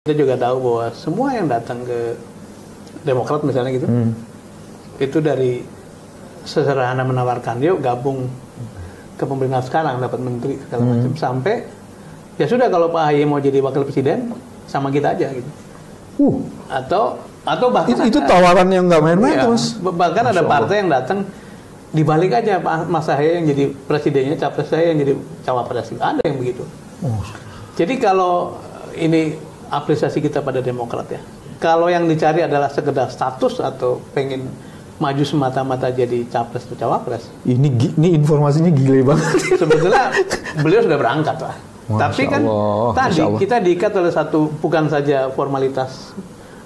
Kita juga tahu bahwa semua yang datang ke Demokrat misalnya gitu, hmm. itu dari sesederhana menawarkan yuk gabung ke pemerintah sekarang dapat menteri segala hmm. macam sampai ya sudah kalau Pak Ahy mau jadi wakil presiden sama kita aja gitu. Uh. Atau atau bahkan itu, itu tawaran yang nggak main-main ya, terus Bahkan ada partai yang datang dibalik aja Pak Mas Ahy yang jadi presidennya, capres saya yang jadi cawapres ada yang begitu. Oh. Jadi kalau ini apresiasi kita pada Demokrat ya. Kalau yang dicari adalah sekedar status atau pengen maju semata-mata jadi capres atau cawapres. Ini ini informasinya gile banget. Sebetulnya beliau sudah berangkat lah. Masya Tapi kan Allah. tadi kita diikat oleh satu bukan saja formalitas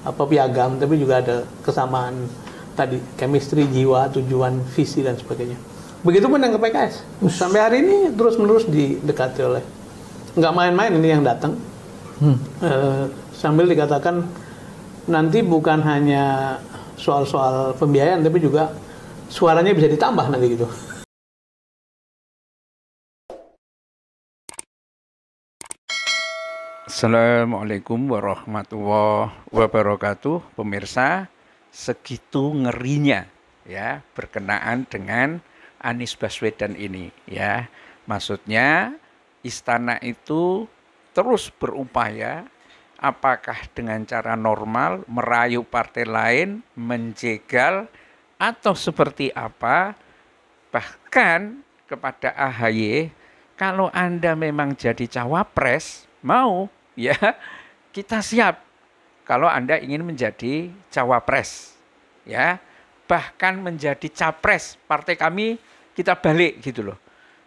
apa piagam, tapi juga ada kesamaan tadi chemistry, jiwa, tujuan, visi dan sebagainya. Begitupun yang ke PKS. Sampai hari ini terus-menerus didekati oleh nggak main-main ini yang datang hmm. eh, sambil dikatakan nanti bukan hanya soal-soal pembiayaan tapi juga suaranya bisa ditambah nanti gitu. Assalamualaikum warahmatullahi wabarakatuh, pemirsa. Segitu ngerinya ya berkenaan dengan Anies Baswedan ini ya. Maksudnya istana itu terus berupaya apakah dengan cara normal merayu partai lain, menjegal atau seperti apa bahkan kepada AHY kalau Anda memang jadi cawapres mau ya kita siap kalau Anda ingin menjadi cawapres ya bahkan menjadi capres partai kami kita balik gitu loh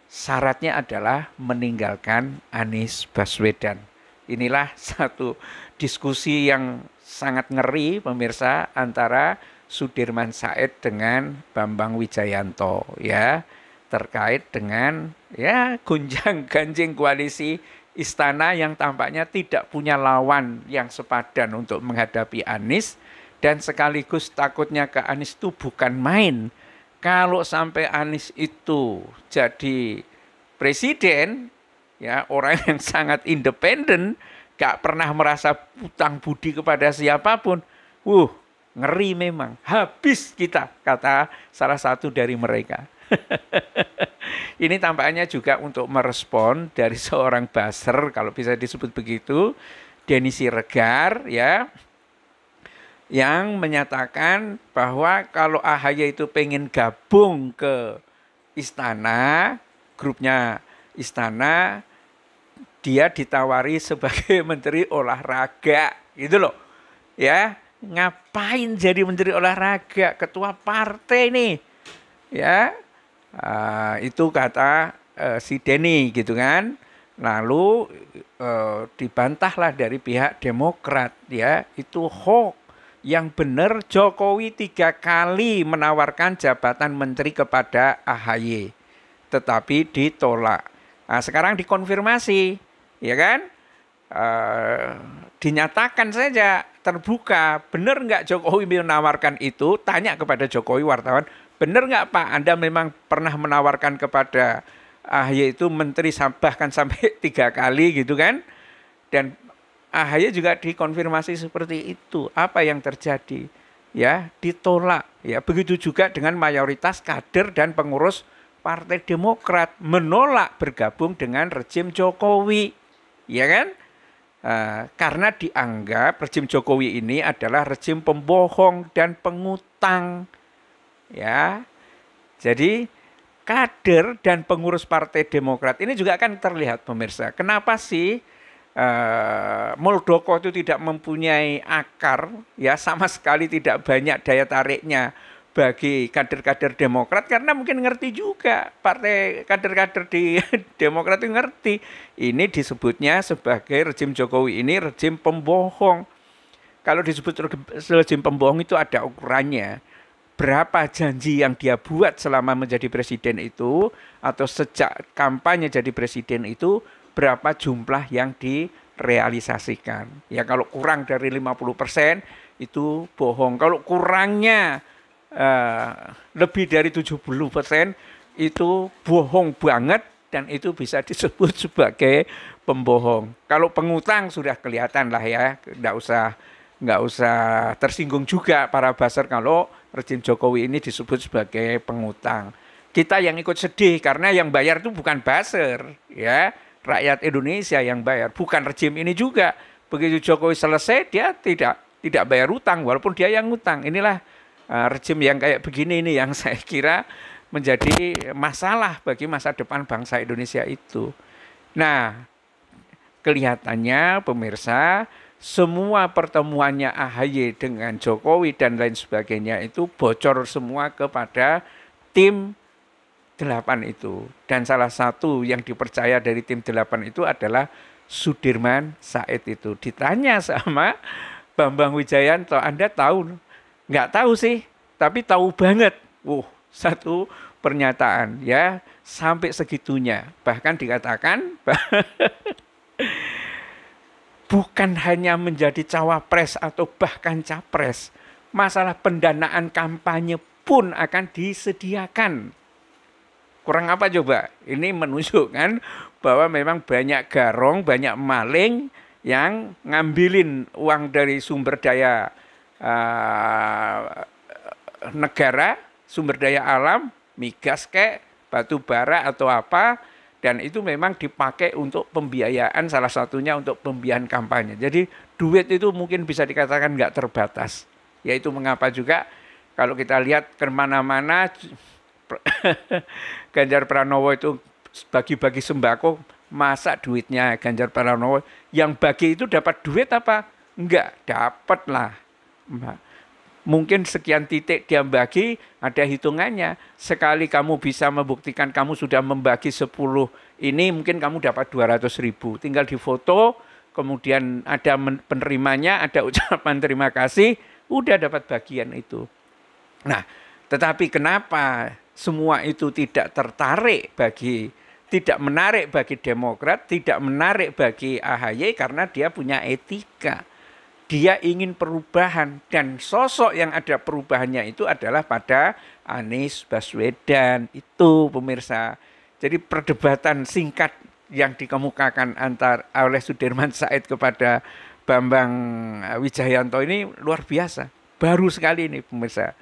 syaratnya adalah meninggalkan Anies Baswedan. Inilah satu diskusi yang sangat ngeri pemirsa antara Sudirman Said dengan Bambang Wijayanto ya terkait dengan ya gonjang-ganjing koalisi istana yang tampaknya tidak punya lawan yang sepadan untuk menghadapi Anies dan sekaligus takutnya ke Anies itu bukan main kalau sampai Anies itu jadi presiden, ya orang yang sangat independen, gak pernah merasa utang budi kepada siapapun, wuh ngeri memang, habis kita, kata salah satu dari mereka. Ini tampaknya juga untuk merespon dari seorang baser, kalau bisa disebut begitu, Denny Siregar, ya, yang menyatakan bahwa kalau AHY itu pengen gabung ke istana, grupnya istana, dia ditawari sebagai menteri olahraga, gitu loh. Ya, ngapain jadi menteri olahraga, ketua partai nih. Ya, uh, itu kata uh, si Denny gitu kan. Lalu uh, dibantahlah dari pihak Demokrat ya, itu hoax yang benar Jokowi tiga kali menawarkan jabatan menteri kepada AHY, tetapi ditolak. Nah, sekarang dikonfirmasi, ya kan? E, dinyatakan saja terbuka, benar nggak Jokowi menawarkan itu? Tanya kepada Jokowi wartawan, benar nggak Pak Anda memang pernah menawarkan kepada AHY itu menteri bahkan sampai tiga kali gitu kan? Dan Ahy juga dikonfirmasi seperti itu. Apa yang terjadi? Ya, ditolak. Ya, begitu juga dengan mayoritas kader dan pengurus Partai Demokrat menolak bergabung dengan rejim Jokowi. Ya kan? E, karena dianggap rejim Jokowi ini adalah rejim pembohong dan pengutang. Ya. Jadi kader dan pengurus Partai Demokrat ini juga akan terlihat pemirsa. Kenapa sih Eh, Moldoko itu tidak mempunyai akar, ya sama sekali tidak banyak daya tariknya bagi kader-kader Demokrat karena mungkin ngerti juga partai kader-kader di Demokrat itu ngerti ini disebutnya sebagai rezim Jokowi ini rezim pembohong. Kalau disebut rezim pembohong itu ada ukurannya berapa janji yang dia buat selama menjadi presiden itu atau sejak kampanye jadi presiden itu berapa jumlah yang direalisasikan. Ya kalau kurang dari 50% itu bohong. Kalau kurangnya uh, lebih dari 70% itu bohong banget dan itu bisa disebut sebagai pembohong. Kalau pengutang sudah kelihatan lah ya, tidak usah nggak usah tersinggung juga para buzzer kalau rezim Jokowi ini disebut sebagai pengutang. Kita yang ikut sedih karena yang bayar itu bukan baser, ya rakyat Indonesia yang bayar, bukan rezim ini juga. Begitu Jokowi selesai dia tidak tidak bayar utang walaupun dia yang utang Inilah uh, eh, rezim yang kayak begini ini yang saya kira menjadi masalah bagi masa depan bangsa Indonesia itu. Nah, kelihatannya pemirsa semua pertemuannya AHY dengan Jokowi dan lain sebagainya itu bocor semua kepada tim delapan itu. Dan salah satu yang dipercaya dari tim delapan itu adalah Sudirman Said itu. Ditanya sama Bambang Wijayanto, Anda tahu? Nggak tahu sih, tapi tahu banget. Wuh, satu pernyataan ya sampai segitunya. Bahkan dikatakan bukan hanya menjadi cawapres atau bahkan capres, masalah pendanaan kampanye pun akan disediakan. Kurang apa coba? Ini menunjukkan bahwa memang banyak garong, banyak maling yang ngambilin uang dari sumber daya uh, negara, sumber daya alam, migas kek, batu bara atau apa, dan itu memang dipakai untuk pembiayaan salah satunya untuk pembiayaan kampanye. Jadi duit itu mungkin bisa dikatakan nggak terbatas. Yaitu mengapa juga kalau kita lihat kemana-mana Ganjar Pranowo itu bagi-bagi sembako, masa duitnya Ganjar Pranowo yang bagi itu dapat duit apa? Enggak, dapatlah. Mbak mungkin sekian titik dia bagi, ada hitungannya. Sekali kamu bisa membuktikan kamu sudah membagi 10 ini, mungkin kamu dapat 200 ribu. Tinggal difoto, kemudian ada penerimanya, ada ucapan terima kasih, udah dapat bagian itu. Nah, tetapi kenapa semua itu tidak tertarik bagi tidak menarik bagi Demokrat, tidak menarik bagi AHY karena dia punya etika dia ingin perubahan dan sosok yang ada perubahannya itu adalah pada Anies Baswedan itu pemirsa. Jadi perdebatan singkat yang dikemukakan antar oleh Sudirman Said kepada Bambang Wijayanto ini luar biasa. Baru sekali ini pemirsa.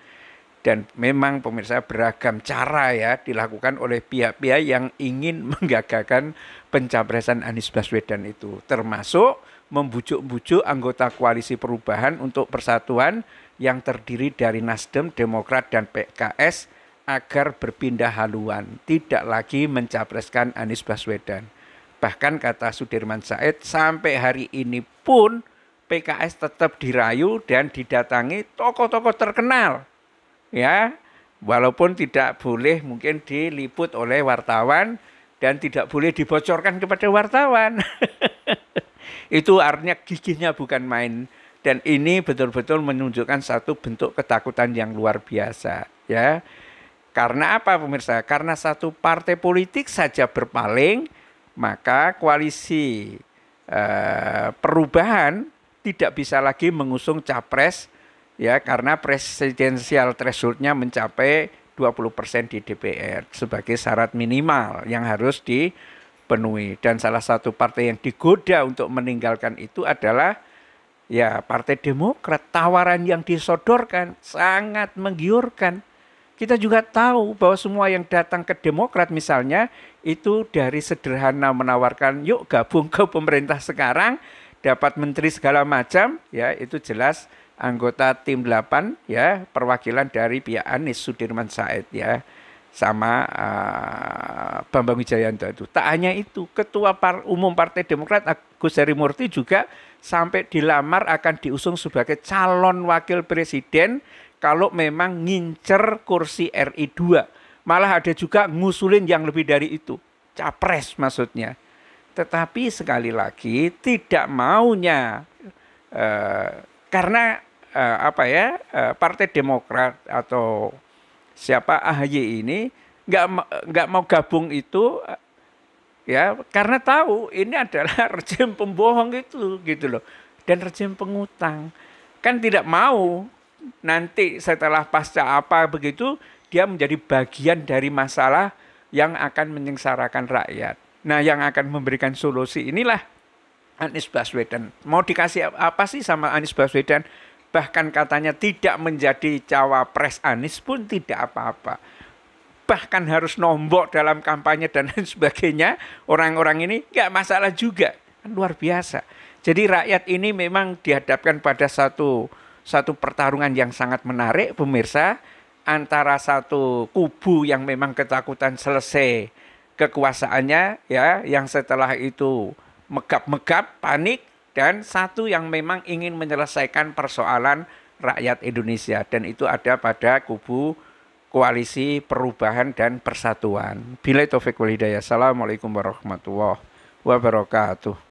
Dan memang pemirsa beragam cara ya dilakukan oleh pihak-pihak yang ingin menggagalkan pencapresan Anies Baswedan itu. Termasuk membujuk-bujuk anggota koalisi perubahan untuk persatuan yang terdiri dari Nasdem, Demokrat, dan PKS agar berpindah haluan, tidak lagi mencapreskan Anies Baswedan. Bahkan kata Sudirman Said, sampai hari ini pun PKS tetap dirayu dan didatangi tokoh-tokoh terkenal. Ya, walaupun tidak boleh mungkin diliput oleh wartawan dan tidak boleh dibocorkan kepada wartawan. Itu artinya giginya bukan main dan ini betul-betul menunjukkan satu bentuk ketakutan yang luar biasa ya. Karena apa pemirsa? Karena satu partai politik saja berpaling, maka koalisi eh, perubahan tidak bisa lagi mengusung capres ya karena presidensial thresholdnya mencapai 20% di DPR sebagai syarat minimal yang harus di penuhi. Dan salah satu partai yang digoda untuk meninggalkan itu adalah ya Partai Demokrat. Tawaran yang disodorkan sangat menggiurkan. Kita juga tahu bahwa semua yang datang ke Demokrat misalnya itu dari sederhana menawarkan yuk gabung ke pemerintah sekarang dapat menteri segala macam ya itu jelas anggota tim 8 ya perwakilan dari pihak Anies Sudirman Said ya sama uh, Bambang Wijayanto itu. Tak hanya itu, Ketua Par Umum Partai Demokrat Agus Harimurti juga sampai dilamar akan diusung sebagai calon wakil presiden kalau memang ngincer kursi RI 2. Malah ada juga ngusulin yang lebih dari itu, capres maksudnya. Tetapi sekali lagi tidak maunya uh, karena uh, apa ya uh, Partai Demokrat atau siapa AHY ini nggak nggak mau gabung itu ya karena tahu ini adalah rejim pembohong itu gitu loh dan rejim pengutang kan tidak mau nanti setelah pasca apa begitu dia menjadi bagian dari masalah yang akan menyengsarakan rakyat nah yang akan memberikan solusi inilah Anies Baswedan mau dikasih apa sih sama Anies Baswedan bahkan katanya tidak menjadi cawapres Anies pun tidak apa-apa. Bahkan harus nombok dalam kampanye dan lain sebagainya, orang-orang ini nggak masalah juga. Kan luar biasa. Jadi rakyat ini memang dihadapkan pada satu satu pertarungan yang sangat menarik pemirsa antara satu kubu yang memang ketakutan selesai kekuasaannya ya yang setelah itu megap-megap panik dan satu yang memang ingin menyelesaikan persoalan rakyat Indonesia dan itu ada pada kubu koalisi perubahan dan persatuan. Bila Taufik Walhidayah. Assalamualaikum warahmatullahi wabarakatuh.